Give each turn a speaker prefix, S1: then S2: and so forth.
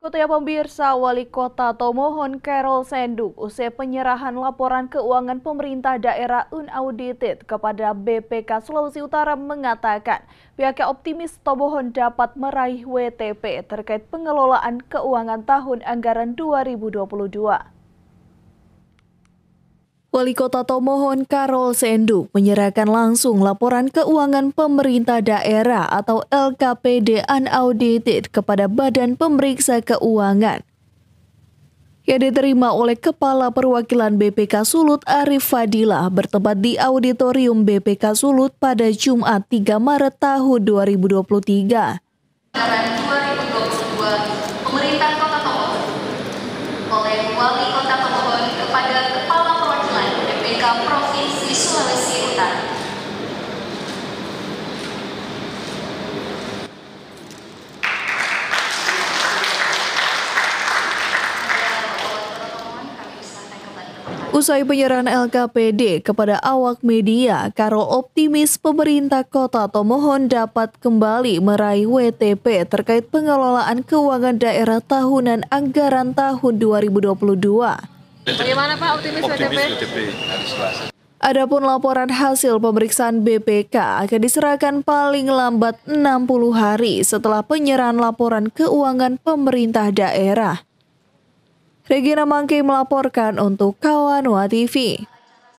S1: Ketua pemirsa Wali Kota Tomohon Carol Senduk usai penyerahan laporan keuangan pemerintah daerah unaudited kepada BPK Sulawesi Utara mengatakan pihaknya optimis Tomohon dapat meraih WTP terkait pengelolaan keuangan tahun anggaran 2022. Wali Kota Tomohon Karol Sendu menyerahkan langsung laporan keuangan pemerintah daerah atau LKPD unaudited kepada Badan Pemeriksa Keuangan yang diterima oleh Kepala Perwakilan BPK Sulut Arif Fadila bertempat di Auditorium BPK Sulut pada Jumat 3 Maret tahun 2023. pemerintah Kota Tomohon oleh Wali Kota Usai penyerahan LKPD kepada awak media, Karo optimis pemerintah kota Tomohon dapat kembali meraih WTP terkait pengelolaan keuangan daerah tahunan anggaran tahun 2022. Bagaimana Pak optimis, optimis WTP? WTP. Adapun laporan hasil pemeriksaan BPK akan diserahkan paling lambat 60 hari setelah penyerahan laporan keuangan pemerintah daerah. Regina Mangke melaporkan untuk Kawanua TV.